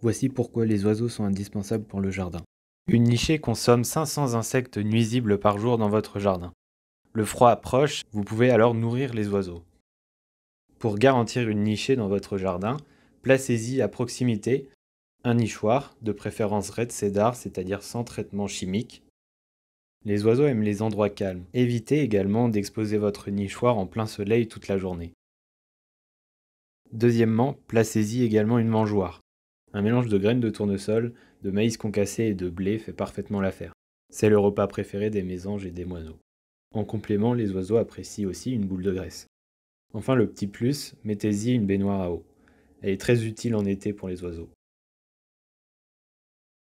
Voici pourquoi les oiseaux sont indispensables pour le jardin. Une nichée consomme 500 insectes nuisibles par jour dans votre jardin. Le froid approche, vous pouvez alors nourrir les oiseaux. Pour garantir une nichée dans votre jardin, placez-y à proximité un nichoir, de préférence red cedar, c'est-à-dire sans traitement chimique. Les oiseaux aiment les endroits calmes. Évitez également d'exposer votre nichoir en plein soleil toute la journée. Deuxièmement, placez-y également une mangeoire. Un mélange de graines de tournesol, de maïs concassé et de blé fait parfaitement l'affaire. C'est le repas préféré des mésanges et des moineaux. En complément, les oiseaux apprécient aussi une boule de graisse. Enfin, le petit plus, mettez-y une baignoire à eau. Elle est très utile en été pour les oiseaux.